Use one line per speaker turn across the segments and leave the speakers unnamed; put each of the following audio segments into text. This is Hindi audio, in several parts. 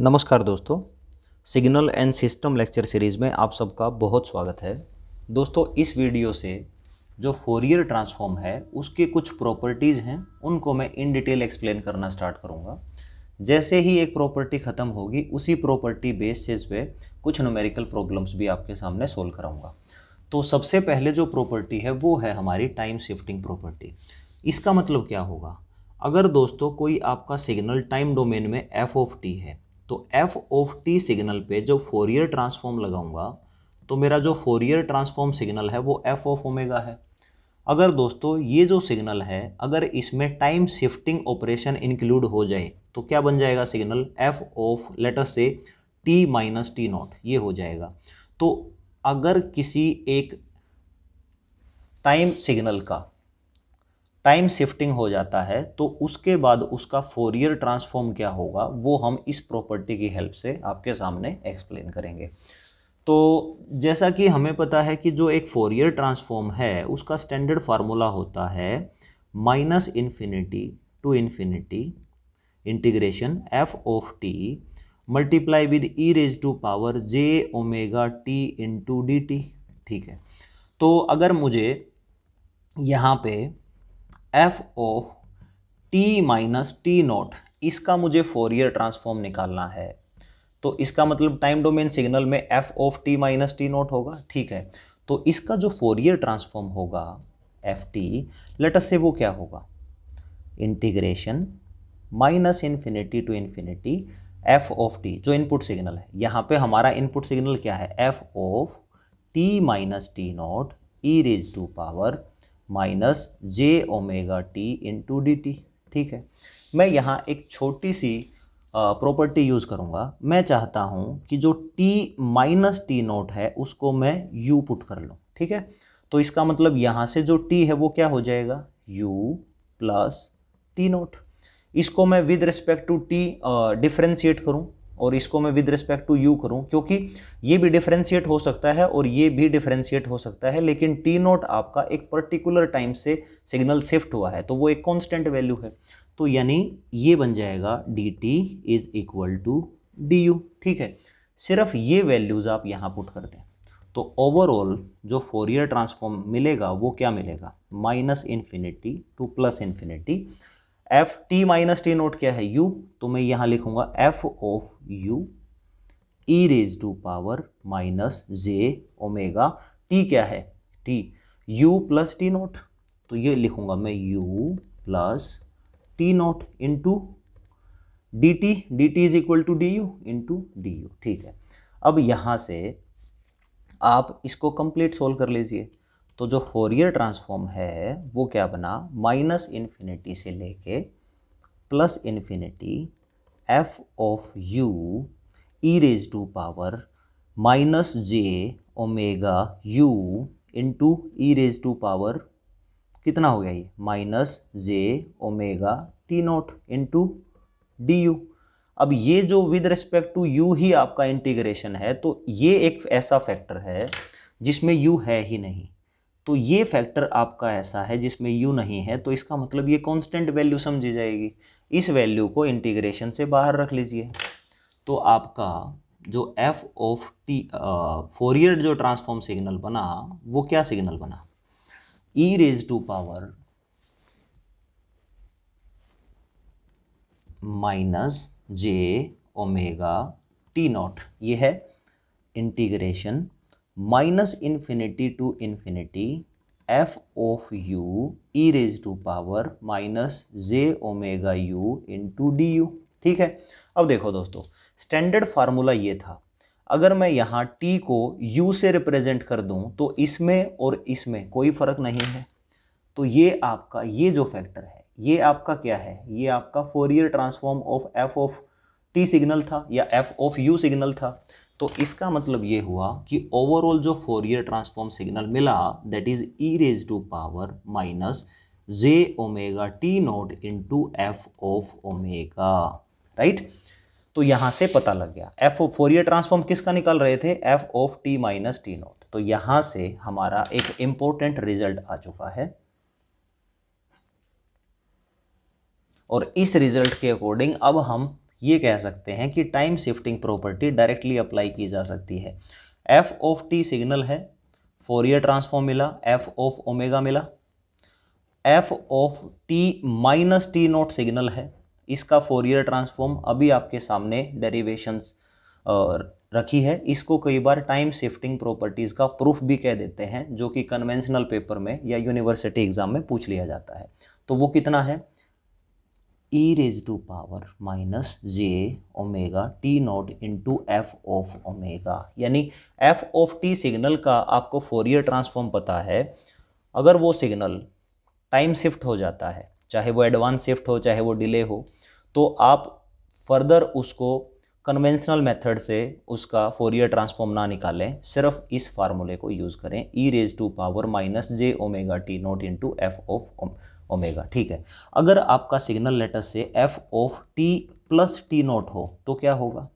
नमस्कार दोस्तों signal and system lecture series में आप सबका बहुत स्वागत है दोस्तों इस वीडियो से जो फोरियर ट्रांसफॉर्म है उसके कुछ प्रॉपर्टीज़ हैं उनको मैं इन डिटेल एक्सप्लेन करना स्टार्ट करूँगा जैसे ही एक प्रॉपर्टी ख़त्म होगी उसी प्रॉपर्टी बेसिस पे कुछ न्यूमेरिकल प्रॉब्लम्स भी आपके सामने सोल्व कराऊँगा तो सबसे पहले जो प्रॉपर्टी है वो है हमारी टाइम शिफ्टिंग प्रॉपर्टी इसका मतलब क्या होगा अगर दोस्तों कोई आपका सिग्नल टाइम डोमेन में एफ ऑफ टी है तो एफ ऑफ टी सिग्नल पे जो फोरियर ट्रांसफॉर्म लगाऊंगा तो मेरा जो फोरियर ट्रांसफॉर्म सिग्नल है वो एफ ऑफ ओमेगा है अगर दोस्तों ये जो सिग्नल है अगर इसमें टाइम शिफ्टिंग ऑपरेशन इंक्लूड हो जाए तो क्या बन जाएगा सिग्नल एफ ऑफ लेटर से टी माइनस टी नॉट ये हो जाएगा तो अगर किसी एक टाइम सिग्नल का टाइम शिफ्टिंग हो जाता है तो उसके बाद उसका फोर ईयर ट्रांसफॉर्म क्या होगा वो हम इस प्रॉपर्टी की हेल्प से आपके सामने एक्सप्लेन करेंगे तो जैसा कि हमें पता है कि जो एक फोर ईयर ट्रांसफॉर्म है उसका स्टैंडर्ड फार्मूला होता है minus infinity to infinity integration F of T multiply with E raise to power J omega T into D T ठीक है तो अगर मुझे यहाँ पे F of T minus T naught इसका मुझे फोर ईयर ट्रांसफॉर्म निकालना है तो इसका मतलब टाइम डोमेन सिग्नल में F of T minus T naught होगा ठीक है तो इसका जो फोर ईयर ट्रांसफॉर्म होगा एफ टी लेटस से वो क्या होगा integration minus infinity to infinity F of T जो इनपुट सिग्नल है यहाँ पे हमारा इनपुट सिग्नल क्या है F of T minus T naught E raise to power minus J omega T into D T ठीक है मैं यहाँ एक छोटी सी प्रॉपर्टी यूज़ करूँगा मैं चाहता हूँ कि जो टी माइनस टी नोट है उसको मैं यू पुट कर लूँ ठीक है तो इसका मतलब यहाँ से जो टी है वो क्या हो जाएगा यू प्लस टी नोट इसको मैं with respect to T differentiate करूँ और इसको मैं विद रिस्पेक्ट टू यू करूं क्योंकि ये भी डिफ्रेंशिएट हो सकता है और ये भी डिफ्रेंशिएट हो सकता है लेकिन टी नोट आपका एक पर्टिकुलर टाइम से सिग्नल शिफ्ट हुआ है तो वो एक कॉन्स्टेंट वैल्यू है तो यानी ये बन जाएगा D T is equal to D U ठीक है सिर्फ ये वैल्यूज़ आप यहाँ पुट कर दें तो ओवरऑल जो फोरियर ट्रांसफॉर्म मिलेगा वो क्या मिलेगा minus infinity to plus infinity F T minus T naught क्या है यू तो मैं यहाँ लिखूंगा F of U E raise to power minus J omega T क्या है T U plus T naught तो ये लिखूंगा मैं U plus T naught into D T D T is equal to D U into D U ठीक है अब यहां से आप इसको कंप्लीट सोल्व कर लीजिए तो जो फोरियर ट्रांसफॉर्म है वो क्या बना माइनस इन्फिनिटी से लेके plus infinity F of U E raise to power minus J omega U into E raise to power कितना हो गया ये माइनस जे omega T naught into D U अब ये जो विद रिस्पेक्ट टू यू ही आपका इंटीग्रेशन है तो ये एक ऐसा फैक्टर है जिसमें यू है ही नहीं तो ये फैक्टर आपका ऐसा है जिसमें यू नहीं है तो इसका मतलब ये कॉन्स्टेंट वैल्यू समझी जाएगी इस वैल्यू को इंटीग्रेशन से बाहर रख लीजिए तो आपका जो एफ ऑफ टी फोरियर जो ट्रांसफॉर्म सिग्नल बना वो क्या सिग्नल बना E raise to power minus J omega T naught ये है integration minus infinity to infinity F of U E raise to power minus J omega U into D U ठीक है अब देखो दोस्तों स्टैंडर्ड फार्मूला ये था अगर मैं यहाँ टी को यू से रिप्रेजेंट कर दूँ तो इसमें और इसमें कोई फ़र्क नहीं है तो ये आपका ये जो फैक्टर है ये आपका क्या है ये आपका Fourier transform of F of T signal था या एफ ऑफ यू सिग्नल था तो इसका मतलब ये हुआ कि ओवरऑल जो फोरियर ट्रांसफॉर्म सिग्नल मिला that is E raise to power minus J omega T naught to F of omega right तो यहां से पता लग गया एफ ओ फोरियर ट्रांसफॉर्म किसका निकाल रहे थे F of T minus T naught तो यहां से हमारा एक इंपॉर्टेंट रिजल्ट आ चुका है और इस रिजल्ट के अकॉर्डिंग अब हम ये कह सकते हैं कि time shifting property directly apply की जा सकती है एफ ऑफ टी सिग्नल है फोरियर ट्रांसफॉर्म मिला एफ ऑफ ओमेगा मिला F of T minus T naught signal है इसका फोरियर ट्रांसफॉर्म अभी आपके सामने डेरिवेशंस रखी है इसको कई बार टाइम शिफ्टिंग प्रॉपर्टीज़ का प्रूफ भी कह देते हैं जो कि कन्वेंशनल पेपर में या यूनिवर्सिटी एग्ज़ाम में पूछ लिया जाता है तो वो कितना है e raise to power minus J omega T naught into F of omega यानी एफ ऑफ टी सिग्नल का आपको फोरियर ट्रांसफॉर्म पता है अगर वो सिग्नल टाइम शिफ्ट हो जाता है चाहे वो एडवांस शिफ्ट हो चाहे वो डिले हो तो आप फर्दर उसको कन्वेंशनल मेथड से उसका फोरियर ट्रांसफॉर्म ना निकालें सिर्फ इस फार्मूले को यूज़ करें e raise to power minus J omega T naught into F of omega ठीक है अगर आपका सिग्नल लेटर से f of t plus T naught हो तो क्या होगा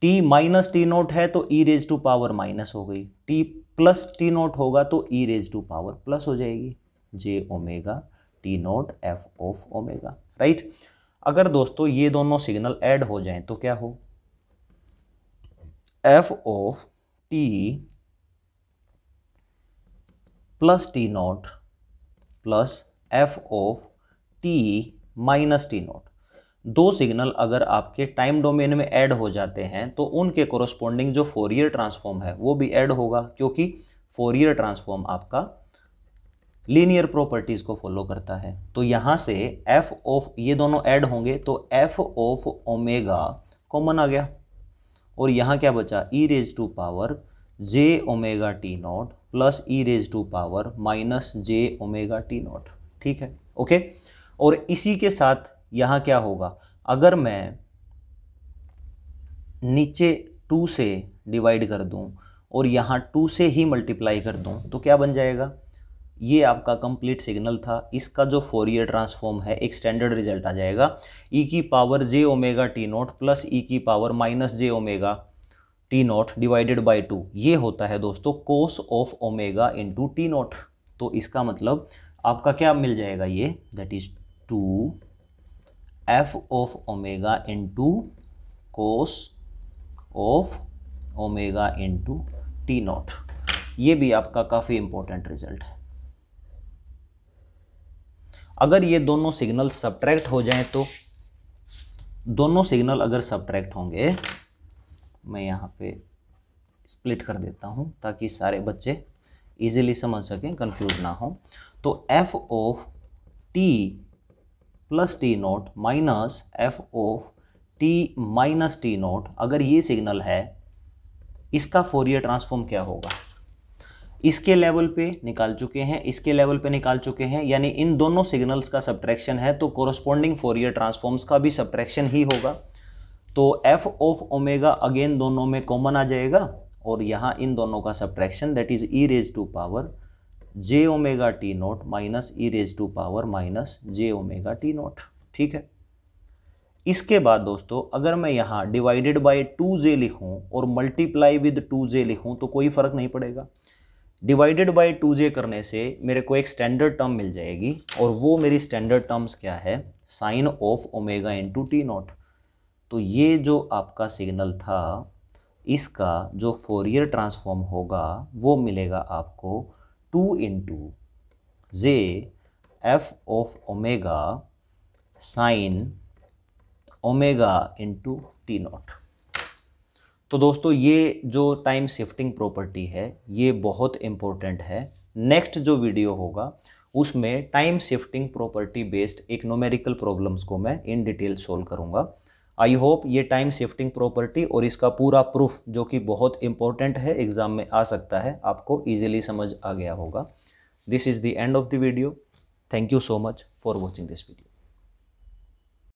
टी माइनस टी नोट है तो e raise to power minus हो गई टी प्लस टी नोट होगा तो e raise to power plus हो जाएगी j omega T naught f of omega right अगर दोस्तों ये दोनों सिग्नल ऐड हो जाएं तो क्या हो f of t plus t naught plus f of T minus T naught दो सिग्नल अगर आपके टाइम डोमेन में ऐड हो जाते हैं तो उनके कोरोस्पोंडिंग जो फोरियर ट्रांसफॉर्म है वो भी ऐड होगा क्योंकि फोरियर ट्रांसफॉर्म आपका लीनियर प्रॉपर्टीज़ को फॉलो करता है तो यहाँ से एफ ऑफ ये दोनों ऐड होंगे तो एफ ऑफ ओमेगा कॉमन आ गया और यहाँ क्या बचा e raise to power J omega T naught plus e raise to power minus J omega T naught ठीक है ओके और इसी के साथ यहाँ क्या होगा अगर मैं नीचे टू से डिवाइड कर दूँ और यहाँ टू से ही मल्टीप्लाई कर दूँ तो क्या बन जाएगा ये आपका कंप्लीट सिग्नल था इसका जो ईयर ट्रांसफॉर्म है एक स्टैंडर्ड रिजल्ट आ जाएगा ई e की पावर जे omega T naught plus e की power minus J omega T naught divided by two ये होता है दोस्तों cos of omega into t naught तो इसका मतलब आपका क्या मिल जाएगा ये that is two F of omega two cos of omega two t naught ये भी आपका काफ़ी इंपॉर्टेंट रिजल्ट है अगर ये दोनों सिग्नल सब्ट्रैक्ट हो जाएं तो दोनों सिग्नल अगर सब्ट्रैक्ट होंगे मैं यहाँ पे स्प्लिट कर देता हूँ ताकि सारे बच्चे इजीली समझ सकें कंफ्यूज ना हो तो f of t plus T naught minus f of T minus T naught अगर ये सिग्नल है इसका फोरियर ट्रांसफॉर्म क्या होगा इसके लेवल पे निकाल चुके हैं इसके लेवल पे निकाल चुके हैं यानी इन दोनों सिग्नल्स का सब्ट्रैक्शन है तो कोरस्पॉन्डिंग फोरियर ट्रांसफॉर्म्स का भी सब्ट्रैक्शन ही होगा तो एफ ऑफ ओमेगा अगेन दोनों में कॉमन आ जाएगा और यहाँ इन दोनों का subtraction that is E raise to power J omega T naught minus e raise to power minus J omega T naught ठीक है इसके बाद दोस्तों अगर मैं यहाँ डिवाइडेड बाय टू जे लिखूँ और मल्टीप्लाई विद टू जे लिखूँ तो कोई फ़र्क नहीं पड़ेगा डिवाइडेड बाय टू जे करने से मेरे को एक स्टैंडर्ड टर्म मिल जाएगी और वो मेरी स्टैंडर्ड टर्म्स क्या है sine of omega into t naught तो ये जो आपका सिग्नल था इसका जो फोर ईयर ट्रांसफॉर्म होगा वो मिलेगा आपको two into j f of omega sine omega into t naught तो दोस्तों ये जो टाइम शिफ्टिंग प्रॉपर्टी है ये बहुत इम्पोर्टेंट है नेक्स्ट जो वीडियो होगा उसमें टाइम शिफ्टिंग प्रॉपर्टी बेस्ड एक नोमेरिकल प्रॉब्लम्स को मैं इन डिटेल सोल्व करूँगा आई होप ये टाइम शिफ्टिंग प्रॉपर्टी और इसका पूरा प्रूफ जो कि बहुत इंपॉर्टेंट है एग्जाम में आ सकता है आपको ईजिली समझ आ गया होगा this is the end of the video thank you so much for watching this video